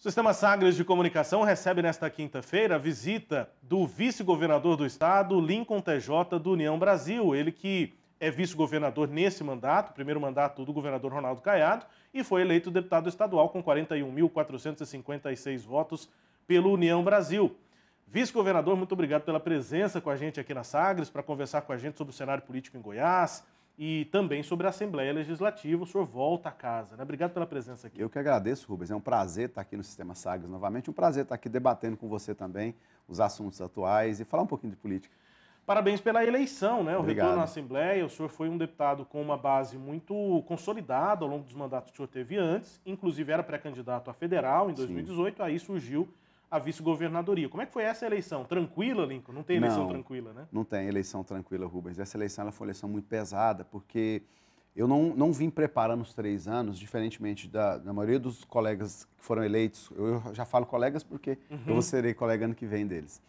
O Sistema Sagres de Comunicação recebe nesta quinta-feira a visita do vice-governador do estado, Lincoln TJ, do União Brasil. Ele que é vice-governador nesse mandato, primeiro mandato do governador Ronaldo Caiado, e foi eleito deputado estadual com 41.456 votos pelo União Brasil. Vice-governador, muito obrigado pela presença com a gente aqui na Sagres, para conversar com a gente sobre o cenário político em Goiás, e também sobre a Assembleia Legislativa. O senhor volta à casa. Né? Obrigado pela presença aqui. Eu que agradeço, Rubens. É um prazer estar aqui no Sistema Sagres novamente. Um prazer estar aqui debatendo com você também os assuntos atuais e falar um pouquinho de política. Parabéns pela eleição, né? O Obrigado. retorno à Assembleia. O senhor foi um deputado com uma base muito consolidada ao longo dos mandatos que o senhor teve antes, inclusive era pré-candidato a federal em 2018, Sim. aí surgiu a vice-governadoria. Como é que foi essa eleição? Tranquila, Lincoln? Não tem eleição não, tranquila, né? Não tem eleição tranquila, Rubens. Essa eleição ela foi uma eleição muito pesada, porque eu não, não vim preparando os três anos, diferentemente da, da maioria dos colegas que foram eleitos. Eu já falo colegas porque uhum. eu serei colega ano que vem deles.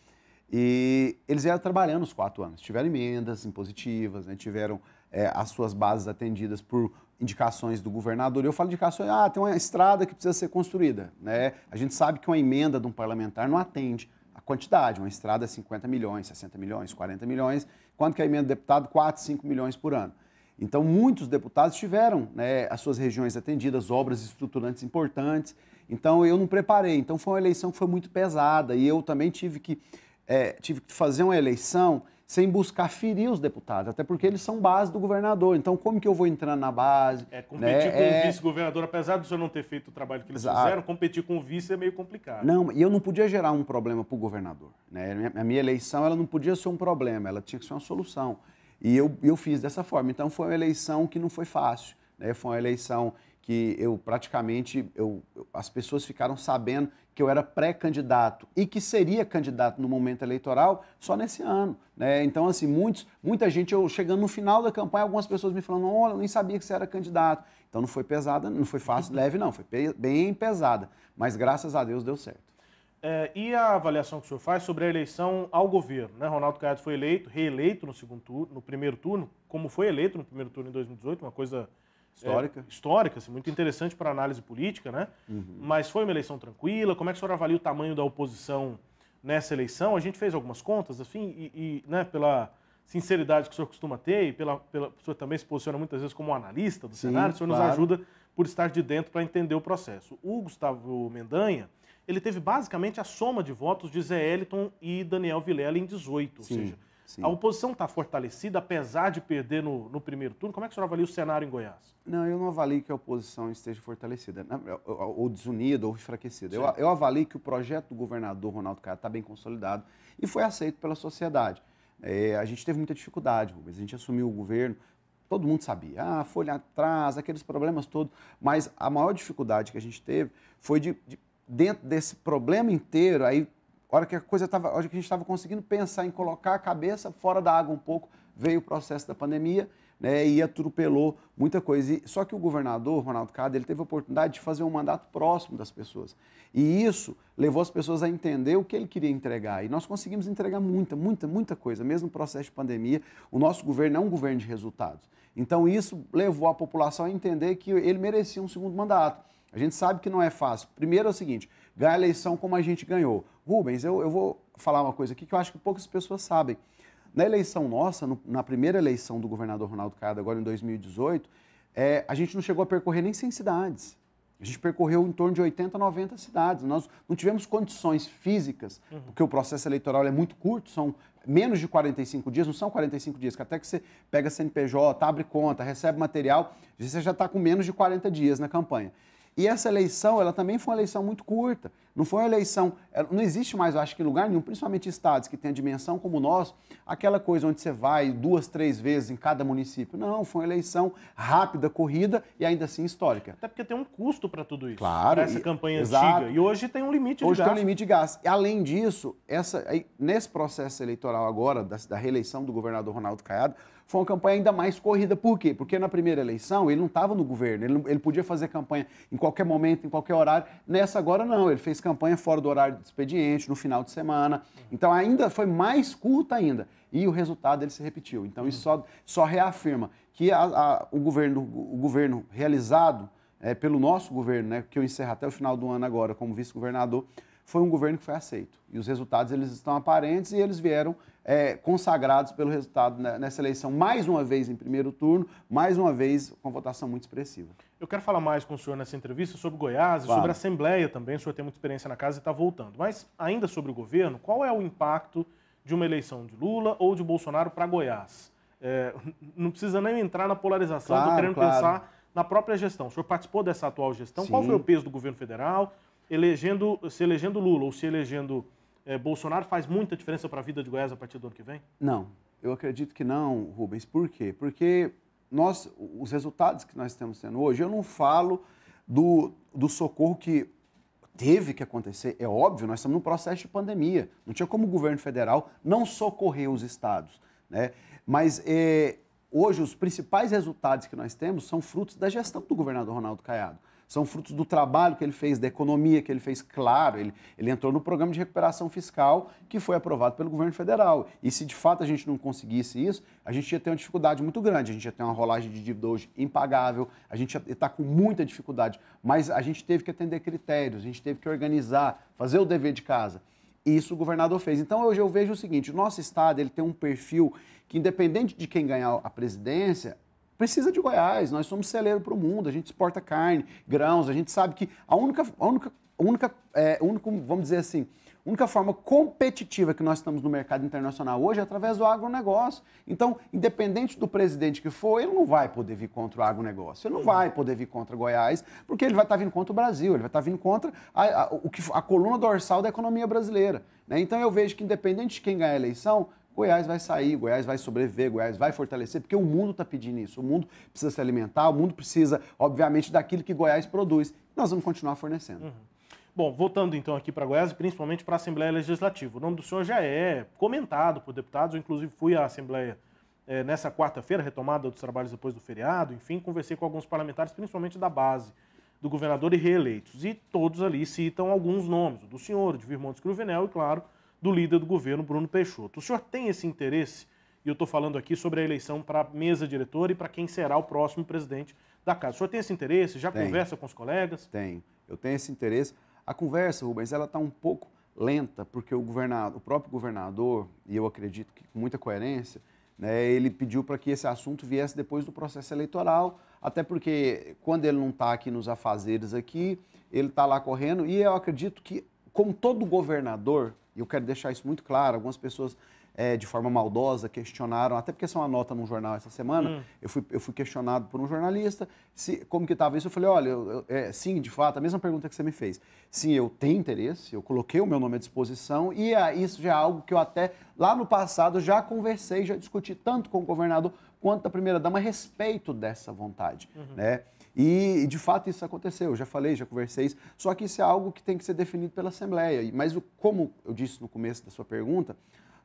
E eles vieram trabalhando os quatro anos. Tiveram emendas impositivas, né? tiveram é, as suas bases atendidas por indicações do governador. Eu falo indicações, ah, tem uma estrada que precisa ser construída. Né? A gente sabe que uma emenda de um parlamentar não atende a quantidade. Uma estrada é 50 milhões, 60 milhões, 40 milhões. Quanto que a emenda do deputado? 4, 5 milhões por ano. Então, muitos deputados tiveram né, as suas regiões atendidas, obras estruturantes importantes. Então, eu não preparei. Então, foi uma eleição que foi muito pesada. E eu também tive que, é, tive que fazer uma eleição sem buscar ferir os deputados, até porque eles são base do governador. Então, como que eu vou entrar na base? É, competir né? com é... o vice-governador, apesar do senhor não ter feito o trabalho que eles Exato. fizeram, competir com o vice é meio complicado. Não, e eu não podia gerar um problema para o governador. Né? A minha eleição ela não podia ser um problema, ela tinha que ser uma solução. E eu, eu fiz dessa forma. Então, foi uma eleição que não foi fácil. Né? Foi uma eleição que eu praticamente eu, as pessoas ficaram sabendo que eu era pré-candidato e que seria candidato no momento eleitoral só nesse ano. Né? Então, assim, muitos, muita gente, eu chegando no final da campanha, algumas pessoas me falando, olha, eu nem sabia que você era candidato. Então não foi pesada, não foi fácil, leve não, foi bem pesada. Mas graças a Deus deu certo. É, e a avaliação que o senhor faz sobre a eleição ao governo? Né? Ronaldo Caiado foi eleito, reeleito no segundo turno, no primeiro turno, como foi eleito no primeiro turno em 2018, uma coisa Histórica. É, histórica, assim, muito interessante para análise política, né? Uhum. Mas foi uma eleição tranquila. Como é que o senhor avalia o tamanho da oposição nessa eleição? A gente fez algumas contas, assim, e, e né, pela sinceridade que o senhor costuma ter e pela, pela, o senhor também se posiciona muitas vezes como analista do Sim, cenário, o senhor claro. nos ajuda por estar de dentro para entender o processo. O Gustavo Mendanha, ele teve basicamente a soma de votos de Zé Eliton e Daniel Vilela em 18, Sim. ou seja, Sim. A oposição está fortalecida, apesar de perder no, no, primeiro turno. Como é que o senhor avalia o cenário em Goiás? Não, eu não avalio que a oposição esteja fortalecida, né? ou desunida, ou enfraquecida. Eu, eu, avalio que o projeto do governador Ronaldo Caiado está bem consolidado e foi aceito pela sociedade. É, a gente teve muita dificuldade, Rubens. A gente assumiu o governo, todo mundo sabia. Ah, folha atrás, aqueles problemas todos. Mas a maior dificuldade que a gente teve foi de, de dentro desse problema inteiro, aí hora que a coisa estava, hora que a gente estava conseguindo pensar em colocar a cabeça fora da água um pouco, veio o processo da pandemia, né, e atropelou muita coisa. E, só que o governador, Ronaldo Cade, ele teve a oportunidade de fazer um mandato próximo das pessoas. E isso levou as pessoas a entender o que ele queria entregar. E nós conseguimos entregar muita, muita, muita coisa, mesmo no processo de pandemia. O nosso governo é um governo de resultados. Então, isso levou a população a entender que ele merecia um segundo mandato. A gente sabe que não é fácil. Primeiro é o seguinte: ganhar a eleição como a gente ganhou. Rubens, eu, eu vou falar uma coisa aqui que eu acho que poucas pessoas sabem. Na eleição nossa, no, na primeira eleição do governador Ronaldo Caiado, agora em 2018, é, a gente não chegou a percorrer nem 100 cidades. A gente percorreu em torno de 80, 90 cidades. Nós não tivemos condições físicas, uhum. porque o processo eleitoral é muito curto, são menos de 45 dias, não são 45 dias, que até que você pega CNPJ, abre conta, recebe material, você já está com menos de 40 dias na campanha. E essa eleição, ela também foi uma eleição muito curta. Não foi uma eleição, é, não existe mais, eu acho que lugar nenhum, principalmente estados que têm a dimensão como nós, aquela coisa onde você vai duas, três vezes em cada município. Não, foi uma eleição rápida, corrida e ainda assim histórica. Até porque tem um custo para tudo isso. Claro. Pra essa e, campanha exato. antiga. E hoje tem um limite de gás. Hoje tem um limite de gás. E, além disso, essa, nesse processo eleitoral agora, da, da reeleição do governador Ronaldo Caiado, foi uma campanha ainda mais corrida. Por quê? Porque na primeira eleição ele não estava no governo, ele, não, ele, podia fazer campanha em qualquer momento, em qualquer horário. Nessa agora não, ele fez campanha fora do horário de expediente, no final de semana. Então ainda foi mais curta ainda. E o resultado ele se repetiu. Então isso só, só reafirma que a, a, o, governo, o governo realizado é, pelo nosso governo, né, que eu encerro até o final do ano agora como vice-governador, foi um governo que foi aceito. E os resultados eles estão aparentes e eles vieram é, consagrados pelo resultado nessa eleição, mais uma vez em primeiro turno, mais uma vez com votação muito expressiva. Eu quero falar mais com o senhor nessa entrevista sobre Goiás e claro. sobre a Assembleia também. O senhor tem muita experiência na casa e está voltando. Mas ainda sobre o governo, qual é o impacto de uma eleição de Lula ou de Bolsonaro para Goiás? É, não precisa nem entrar na polarização, claro, estou querendo claro. pensar na própria gestão. O senhor participou dessa atual gestão? Sim. Qual foi o peso do governo federal? elegendo, se elegendo Lula ou se elegendo é, Bolsonaro faz muita diferença para a vida de Goiás a partir do ano que vem? Não, eu acredito que não, Rubens. Por quê? Porque nós, os resultados que nós estamos tendo hoje, eu não falo do, do socorro que teve que acontecer, é óbvio, nós estamos num processo de pandemia. Não tinha como o governo federal não socorrer os estados. Né? Mas é, hoje os principais resultados que nós temos são frutos da gestão do governador Ronaldo Caiado são frutos do trabalho que ele fez, da economia que ele fez. Claro, ele, ele entrou no programa de recuperação fiscal que foi aprovado pelo governo federal. E se de fato a gente não conseguisse isso, a gente ia ter uma dificuldade muito grande. A gente ia ter uma rolagem de dívida hoje impagável, a gente ia estar tá com muita dificuldade. Mas a gente teve que atender critérios, a gente teve que organizar, fazer o dever de casa. E isso o governador fez. Então hoje eu vejo o seguinte: o nosso Estado ele tem um perfil que, independente de quem ganhar a presidência, precisa de Goiás, nós somos celeiro para o mundo, a gente exporta carne, grãos, a gente sabe que a única, a única, a única é, único, vamos dizer assim, a única forma competitiva que nós estamos no mercado internacional hoje é através do agronegócio. Então, independente do presidente que for, ele não vai poder vir contra o agronegócio, ele não vai poder vir contra Goiás, porque ele vai estar tá vindo contra o Brasil, ele vai estar tá vindo contra a, a, a, a coluna dorsal da economia brasileira. Né? Então, eu vejo que, independente de quem ganhar a eleição, Goiás vai sair, Goiás vai sobreviver, Goiás vai fortalecer, porque o mundo está pedindo isso. O mundo precisa se alimentar, o mundo precisa, obviamente, daquilo que Goiás produz. Nós vamos continuar fornecendo. Uhum. Bom, voltando então aqui para Goiás e principalmente para a Assembleia Legislativa. O nome do senhor já é comentado por deputados, eu inclusive fui à Assembleia é, nessa quarta-feira, retomada dos trabalhos depois do feriado, enfim, conversei com alguns parlamentares, principalmente da base do governador e reeleitos. E todos ali citam alguns nomes, o do senhor, de Virmontes Cruvenel e, claro, do líder do governo, Bruno Peixoto. O senhor tem esse interesse? E eu estou falando aqui sobre a eleição para a mesa diretora e para quem será o próximo presidente da casa. O senhor tem esse interesse? Já conversa com os colegas? Tenho, eu tenho esse interesse. A conversa, Rubens, ela está um pouco lenta, porque o, governado, o próprio governador, e eu acredito que com muita coerência, né, ele pediu para que esse assunto viesse depois do processo eleitoral, até porque quando ele não está aqui nos afazeres aqui, ele está lá correndo, e eu acredito que como todo governador, e eu quero deixar isso muito claro, algumas pessoas é, de forma maldosa questionaram, até porque são uma nota num jornal essa semana, hum. eu, fui, eu fui questionado por um jornalista se, como que estava isso. Eu falei, olha, eu, eu, é, sim, de fato, a mesma pergunta que você me fez. Sim, eu tenho interesse, eu coloquei o meu nome à disposição e isso já é algo que eu até, lá no passado, já conversei, já discuti tanto com o governador quanto a primeira-dama a respeito dessa vontade, uhum. né? E, de fato, isso aconteceu. Eu já falei, já conversei isso. Só que isso é algo que tem que ser definido pela Assembleia. Mas, como eu disse no começo da sua pergunta,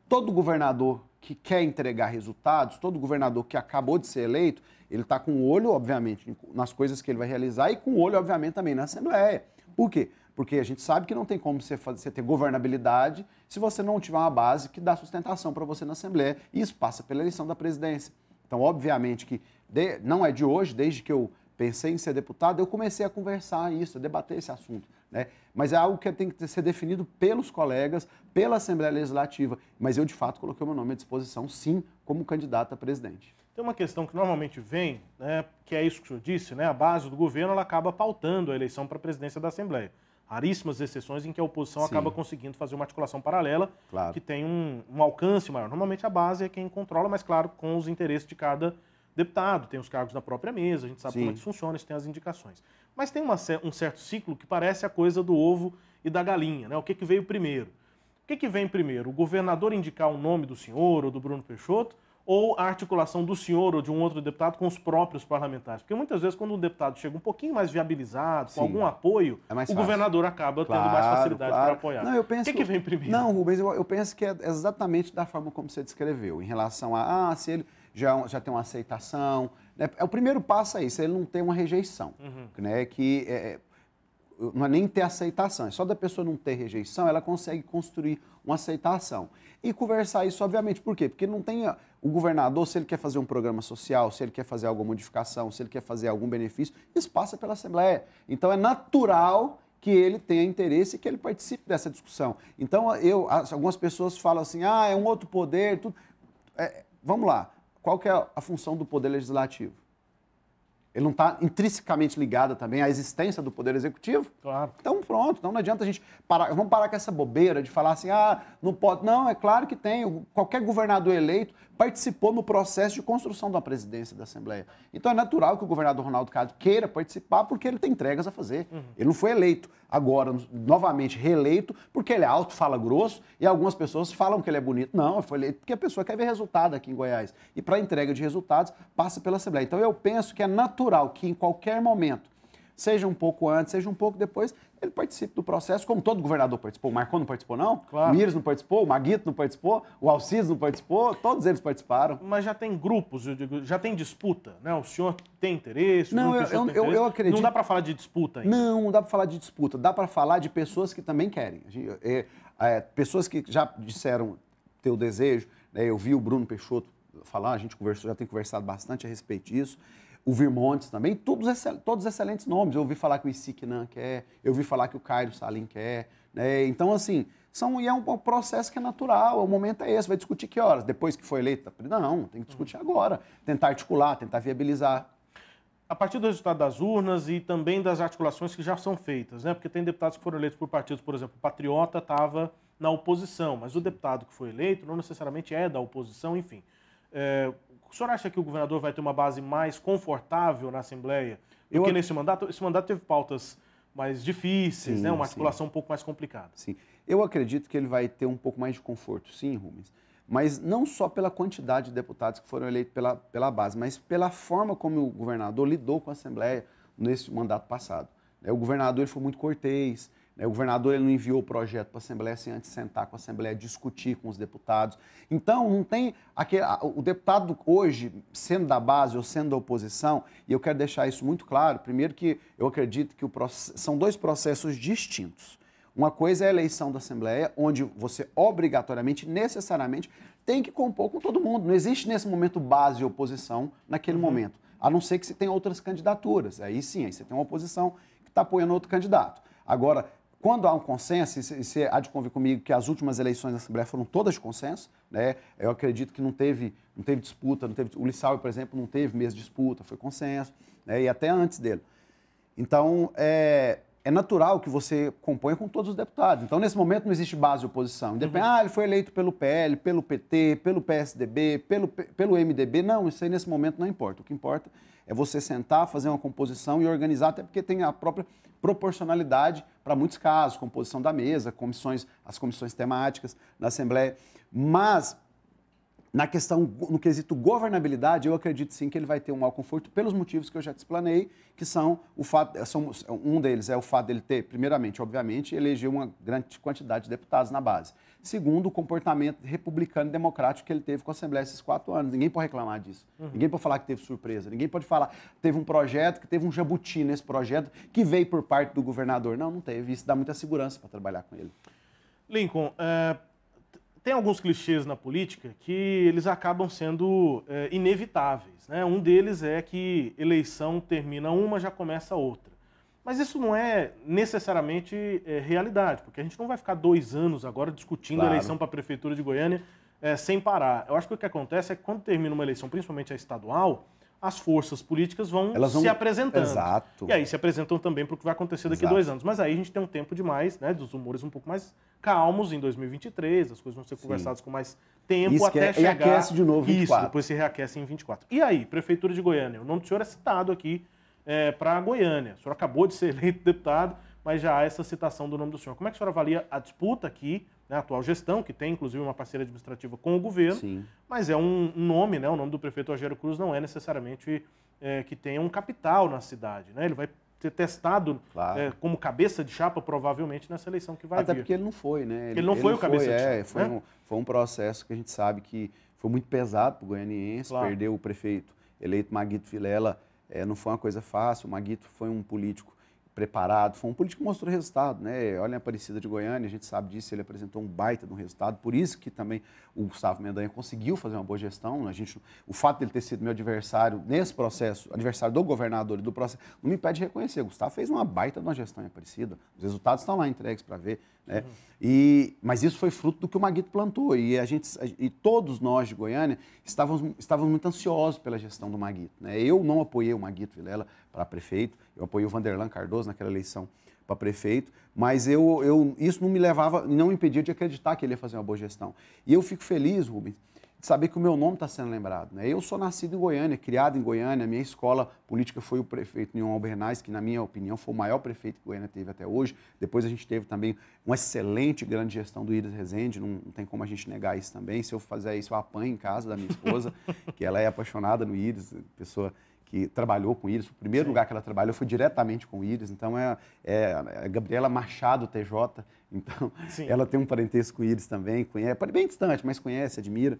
todo governador que quer entregar resultados, todo governador que acabou de ser eleito, ele está com o olho, obviamente, nas coisas que ele vai realizar e com o olho, obviamente, também na Assembleia. Por quê? Porque a gente sabe que não tem como você, fazer, você ter governabilidade se você não tiver uma base que dá sustentação para você na Assembleia. E isso passa pela eleição da presidência. Então, obviamente que de, não é de hoje, desde que eu pensei em ser deputado, eu comecei a conversar isso, a debater esse assunto. Né? Mas é algo que tem que ser definido pelos colegas, pela Assembleia Legislativa. Mas eu, de fato, coloquei o meu nome à disposição, sim, como candidato a presidente. Tem uma questão que normalmente vem, né, que é isso que o senhor disse, né, a base do governo ela acaba pautando a eleição para a presidência da Assembleia. Raríssimas exceções em que a oposição sim. acaba conseguindo fazer uma articulação paralela claro. que tem um, um alcance maior. Normalmente a base é quem controla, mas claro, com os interesses de cada deputado, tem os cargos da própria mesa, a gente sabe Sim. como é que funciona, isso tem as indicações. Mas tem uma, um certo ciclo que parece a coisa do ovo e da galinha, né? O que, que veio primeiro? O que, que vem primeiro? O governador indicar o nome do senhor ou do Bruno Peixoto ou a articulação do senhor ou de um outro deputado com os próprios parlamentares? Porque muitas vezes, quando um deputado chega um pouquinho mais viabilizado, Sim. com algum apoio, é o fácil. governador acaba claro, tendo mais facilidade claro. para apoiar. Não, eu penso, o que, que vem primeiro? Não, Rubens, eu, eu penso que é exatamente da forma como você descreveu, em relação a, ah, se ele já, é já tem uma aceitação. Né? É o primeiro passo é isso, é ele não tem uma rejeição, uhum. né? Que é, é, não é nem ter aceitação, é só da pessoa não ter rejeição, ela consegue construir uma aceitação. E conversar isso, obviamente, por quê? Porque não tem o governador, se ele quer fazer um programa social, se ele quer fazer alguma modificação, se ele quer fazer algum benefício, isso passa pela Assembleia. Então é natural que ele tenha interesse e que ele participe dessa discussão. Então eu, algumas pessoas falam assim, ah, é um outro poder, tudo. É, vamos lá qual que é a função do poder legislativo? ele não está intrinsecamente ligado também à existência do Poder Executivo? Claro. Então, pronto, então não adianta a gente parar, vamos parar com essa bobeira de falar assim, ah, não pode. Não, é claro que tem, qualquer governador eleito participou no processo de construção da presidência da Assembleia. Então é natural que o governador Ronaldo Cade queira participar porque ele tem entregas a fazer. Uhum. Ele não foi eleito agora, novamente reeleito, porque ele é alto, fala grosso e algumas pessoas falam que ele é bonito. Não, foi eleito porque a pessoa quer ver resultado aqui em Goiás. E para entrega de resultados passa pela Assembleia. Então eu penso que é natural natural que em qualquer momento, seja um pouco antes, seja um pouco depois, ele participe do processo, como todo governador participou. O Marcon não participou, não? Claro. O Mires não participou, o Maguito não participou, o Alcides não participou, todos eles participaram. Mas já tem grupos, digo, já tem disputa, né? O senhor tem interesse? Não, eu, eu, interesse. eu, eu acredito. Não dá para falar de disputa ainda. Não, não dá para falar de disputa. Dá para falar de pessoas que também querem. É, é, pessoas que já disseram ter o desejo. Né? Eu vi o Bruno Peixoto falar, a gente conversou, já tem conversado bastante a respeito disso o Virmontes também, todos, excel, todos excelentes nomes. Eu ouvi falar que o Isiknan quer, eu ouvi falar que o Cairo Salim quer. Né? Então, assim, são, e é um, processo que é natural, o momento é esse. Vai discutir que horas? Depois que foi eleito Não, tem que discutir agora. Tentar articular, tentar viabilizar. A partir do resultado das urnas e também das articulações que já são feitas, né? Porque tem deputados que foram eleitos por partidos, por exemplo, o Patriota estava na oposição, mas o deputado que foi eleito não necessariamente é da oposição, enfim. É, o senhor acha que o governador vai ter uma base mais confortável na Assembleia do eu... que nesse mandato? Esse mandato teve pautas mais difíceis, né? sim, né? uma articulação sim. um pouco mais complicada. Sim. Eu acredito que ele vai ter um pouco mais de conforto, sim, Rubens. Mas não só pela quantidade de deputados que foram eleitos pela, pela base, mas pela forma como o governador lidou com a Assembleia nesse mandato passado. O governador ele foi muito cortês, né, o governador ele não enviou o projeto para a Assembleia sem antes sentar com a Assembleia, discutir com os deputados. Então, não tem. Aquele, o deputado hoje, sendo da base ou sendo da oposição, e eu quero deixar isso muito claro, primeiro que eu acredito que o, são dois processos distintos. Uma coisa é a eleição da Assembleia, onde você obrigatoriamente, necessariamente, tem que compor com todo mundo. Não existe nesse momento base e oposição naquele uhum. momento. A não ser que você tenha outras candidaturas. Aí sim, aí você tem uma oposição que está apoiando outro candidato. Agora, quando há um consenso, e você há de convir comigo que as últimas eleições da Assembleia foram todas de consenso, né? eu acredito que não teve, não teve disputa, não teve, o Lissau, por exemplo, não teve mesmo disputa, foi consenso, né? e até antes dele. Então, é, é natural que você componha com todos os deputados. Então, nesse momento, não existe base de oposição. Independente, Uhum. Ah, ele foi eleito pelo PL, pelo PT, pelo PSDB, pelo, pelo MDB. Não, isso aí nesse momento não importa. O que importa é você sentar, fazer uma composição e organizar, até porque tem a própria proporcionalidade para muitos casos, composição da mesa, comissões, as comissões temáticas na Assembleia. Mas na questão, no quesito governabilidade, eu acredito sim que ele vai ter um mau conforto pelos motivos que eu já explanei, que são o fato, são, um deles é o fato dele ter, primeiramente, obviamente, eleger uma grande quantidade de deputados na base. Segundo, o comportamento republicano e democrático que ele teve com a Assembleia esses quatro anos. Ninguém pode reclamar disso. Uhum. Ninguém pode falar que teve surpresa. Ninguém pode falar que teve um projeto, que teve um jabuti nesse projeto, que veio por parte do governador. Não, não teve. Isso dá muita segurança para trabalhar com ele. Lincoln, é, tem alguns clichês na política que eles acabam sendo é, inevitáveis. Né? Um deles é que eleição termina uma, já começa outra. Mas isso não é necessariamente é, realidade, porque a gente não vai ficar dois anos agora discutindo claro. a eleição para a Prefeitura de Goiânia é, sem parar. Eu acho que o que acontece é que quando termina uma eleição, principalmente a estadual, as forças políticas vão, Elas vão... se apresentando. Exato. E aí se apresentam também para o que vai acontecer daqui a dois anos. Mas aí a gente tem um tempo demais, né, dos humores um pouco mais calmos em 2023, as coisas vão ser Sim. conversadas com mais tempo Isso até é, chegar... E de novo 24. Isso, depois se reaquece em 24. E aí, Prefeitura de Goiânia, o nome do senhor é citado aqui é, para Goiânia. O senhor acabou de ser eleito deputado, mas já há essa citação do nome do senhor. Como é que o senhor avalia a disputa aqui, né, atual gestão, que tem inclusive uma parceria administrativa com o governo, Sim. mas é um nome, né, o nome do prefeito Rogério Cruz não é necessariamente é, que tenha um capital na cidade. Né? Ele vai ser testado claro. é, como cabeça de chapa, provavelmente, nessa eleição que vai Até vir. Até porque ele não foi, né? Ele, ele não ele foi não o cabeça foi, de é, chapa. É, foi, né? um, foi um processo que a gente sabe que foi muito pesado para o goianiense, claro. perdeu o prefeito eleito Maguito Vilela, é, não foi uma coisa fácil. O Maguito foi um político preparado. Foi um político que mostrou resultado, né? Olha a Aparecida de Goiânia, a gente sabe disso, ele apresentou um baita de um resultado. Por isso que também o Gustavo Mendanha conseguiu fazer uma boa gestão. A gente, o fato dele ter sido meu adversário nesse processo, adversário do governador e do processo, não me impede de reconhecer. O Gustavo fez uma baita de uma gestão em Aparecida. Os resultados estão lá entregues para ver. Né? Uhum. E, mas isso foi fruto do que o Maguito plantou. E, a gente, e todos nós de Goiânia estávamos, estávamos muito ansiosos pela gestão do Maguito. Né? Eu não apoiei o Maguito Vilela para prefeito, eu apoiei o Vanderlan Cardoso naquela eleição para prefeito, mas eu, eu, isso não me levava, não me impedia de acreditar que ele ia fazer uma boa gestão. E eu fico feliz, Rubens, de saber que o meu nome está sendo lembrado. Né? Eu sou nascido em Goiânia, criado em Goiânia, a minha escola política foi o prefeito Nilson Albernaz, que, na minha opinião, foi o maior prefeito que Goiânia teve até hoje. Depois a gente teve também uma excelente grande gestão do Iris Rezende, não, não tem como a gente negar isso também. Se eu fizer isso, eu apanho em casa da minha esposa, que ela é apaixonada no Iris, pessoa que trabalhou com o Íris, o primeiro Sim. lugar que ela trabalhou foi diretamente com o Íris, então é, é, é Gabriela Machado TJ, então, Sim. ela tem um parentesco com Iris também, conhece, é bem distante, mas conhece, admira.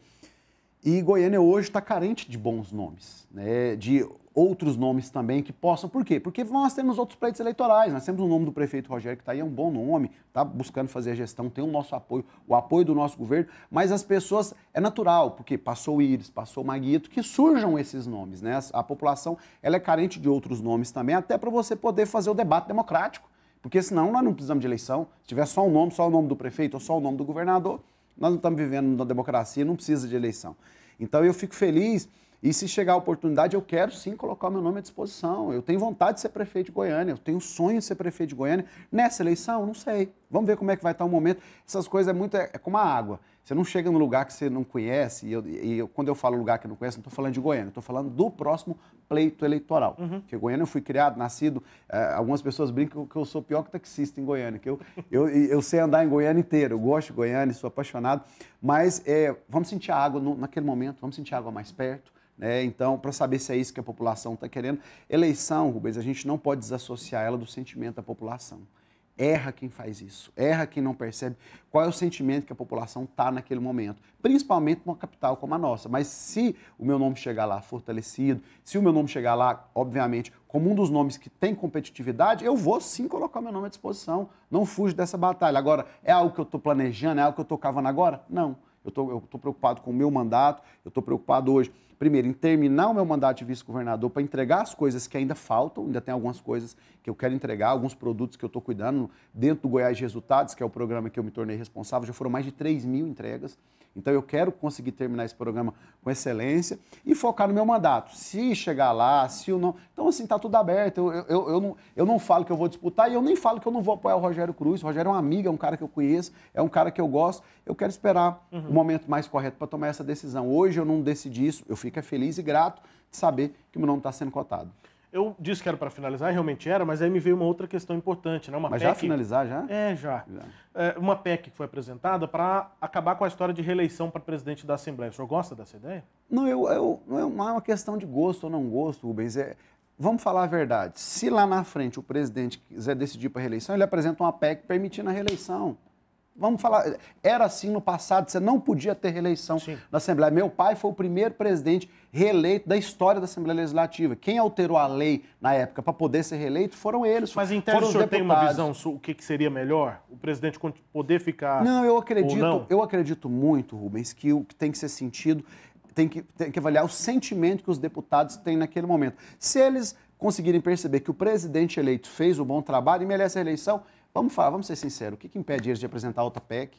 E Goiânia hoje está carente de bons nomes, né? de outros nomes também que possam. Por quê? Porque nós temos outros pleitos eleitorais, nós temos o nome do prefeito Rogério, que está aí, é um bom nome, está buscando fazer a gestão, tem o nosso apoio, o apoio do nosso governo, mas as pessoas, é natural, porque passou o Íris, passou o Maguito, que surjam esses nomes, né? A população, ela é carente de outros nomes também, até para você poder fazer o debate democrático. Porque senão nós não precisamos de eleição. Se tiver só o um nome, só o nome do prefeito ou só o nome do governador, nós não estamos vivendo na democracia, não precisa de eleição. Então eu fico feliz e se chegar a oportunidade, eu quero sim colocar meu nome à disposição. Eu tenho vontade de ser prefeito de Goiânia, eu tenho sonho de ser prefeito de Goiânia. Nessa eleição, não sei. Vamos ver como é que vai estar o momento. Essas coisas é muito é, é como a água. Você não chega num lugar que você não conhece, e, eu, e eu, quando eu falo lugar que eu não conheço, não estou falando de Goiânia, estou falando do próximo pleito eleitoral. Uhum. Porque Goiânia eu fui criado, nascido. É, algumas pessoas brincam que eu sou pior que taxista em Goiânia, que eu, eu, eu sei andar em Goiânia inteiro. Eu gosto de Goiânia, sou apaixonado. Mas é, vamos sentir a água no, naquele momento, vamos sentir a água mais perto. Né? Então, para saber se é isso que a população está querendo. Eleição, Rubens, a gente não pode desassociar ela do sentimento da população. Erra quem faz isso, erra quem não percebe qual é o sentimento que a população está naquele momento, principalmente numa capital como a nossa. Mas se o meu nome chegar lá fortalecido, se o meu nome chegar lá, obviamente, como um dos nomes que tem competitividade, eu vou sim colocar meu nome à disposição. Não fujo dessa batalha. Agora, é algo que eu estou planejando, é algo que eu estou cavando agora? Não. Eu estou preocupado com o meu mandato, eu estou preocupado hoje primeiro, em terminar o meu mandato de vice-governador para entregar as coisas que ainda faltam, ainda tem algumas coisas que eu quero entregar, alguns produtos que eu estou cuidando dentro do Goiás Resultados, que é o programa que eu me tornei responsável, já foram mais de 3 mil entregas. Então eu quero conseguir terminar esse programa com excelência e focar no meu mandato. Se chegar lá, se eu não. Então, assim, tá tudo aberto. Eu, eu, eu, eu, não, eu não falo que eu vou disputar e eu nem falo que eu não vou apoiar o Rogério Cruz. O Rogério é um amigo, é um cara que eu conheço, é um cara que eu gosto. Eu quero esperar uhum. o momento mais correto para tomar essa decisão. Hoje eu não decidi isso, eu fica feliz e grato de saber que o meu nome está sendo cotado. Eu disse que era para finalizar, realmente era, mas aí me veio uma outra questão importante, né? Uma mas PEC... já finalizar, já? É, já. já. É, uma PEC que foi apresentada para acabar com a história de reeleição para presidente da Assembleia. O senhor gosta dessa ideia? Não, eu, eu, não é, é uma questão de gosto ou não gosto, Rubens. É, vamos falar a verdade. Se lá na frente o presidente quiser decidir para reeleição, ele apresenta uma PEC permitindo a reeleição. Vamos falar, era assim no passado, você não podia ter reeleição Sim. na Assembleia. Meu pai foi o primeiro presidente reeleito da história da Assembleia Legislativa. Quem alterou a lei na época para poder ser reeleito foram eles. Mas em tese, o senhor tem uma visão o que seria melhor? O presidente poder ficar. Não, eu acredito, não? eu acredito muito, Rubens, que o que tem que ser sentido, tem que, tem que avaliar o sentimento que os deputados têm naquele momento. Se eles conseguirem perceber que o presidente eleito fez o um bom trabalho e merece a eleição, Vamos falar, vamos ser sinceros, o que, que impede eles de apresentar outra PEC?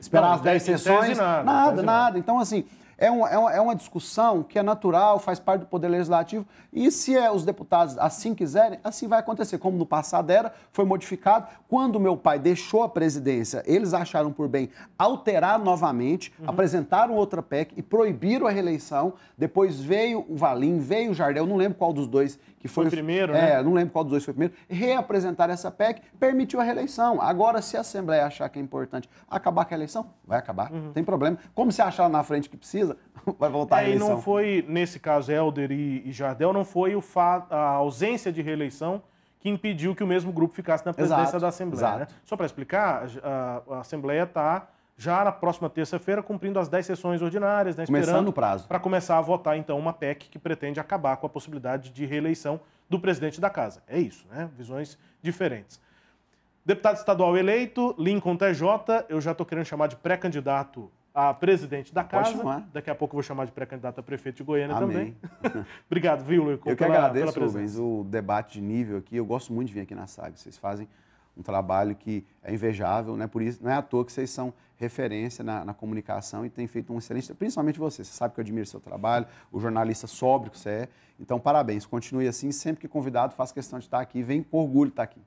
Esperar não, as 10 sessões? Nada, nada, nada. nada. Então, assim, é uma, é, uma, é uma discussão que é natural, faz parte do Poder Legislativo, e se é, os deputados assim quiserem, assim vai acontecer. Como no passado era, foi modificado. Quando meu pai deixou a presidência, eles acharam por bem alterar novamente, uhum. apresentaram outra PEC e proibiram a reeleição. Depois veio o Valim, veio o Jardel, não lembro qual dos dois que foi. Foi primeiro, é, né? não lembro qual dos dois foi primeiro. Reapresentar essa PEC permitiu a reeleição. Agora, se a Assembleia achar que é importante acabar com a eleição, vai acabar, uhum. não tem problema. Como se achar na frente que precisa, precisa. Vai voltar é, a eleição. E não foi, nesse caso, Helder e, Jardel, não foi o a ausência de reeleição que impediu que o mesmo grupo ficasse na presidência exato, da Assembleia. Né? Só para explicar, a, a Assembleia está já na próxima terça-feira cumprindo as 10 sessões ordinárias, né, Começando o prazo. Para começar a votar, então, uma PEC que pretende acabar com a possibilidade de reeleição do presidente da casa. É isso, né? Visões diferentes. Deputado estadual eleito, Lincoln TJ, eu já estou querendo chamar de pré-candidato a presidente da casa. Daqui a pouco vou chamar de pré-candidata a prefeito de Goiânia Amém. também. Obrigado, viu, luiz Eu que pela, agradeço, pela Rubens, o debate de nível aqui. Eu gosto muito de vir aqui na SAG. Vocês fazem um trabalho que é invejável, né? Por isso, não é à toa que vocês são referência na, na comunicação e têm feito um excelente, principalmente você. Você sabe que eu admiro seu trabalho, o jornalista sóbrio que você é. Então, parabéns, continue assim. Sempre que convidado, faça questão de estar aqui. Vem com orgulho estar aqui.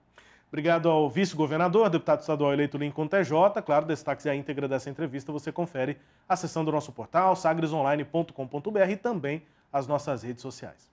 Obrigado ao vice-governador, deputado estadual eleito Lincoln TJ. Claro, destaque se a íntegra dessa entrevista você confere acessando o nosso portal sagresonline.com.br e também as nossas redes sociais.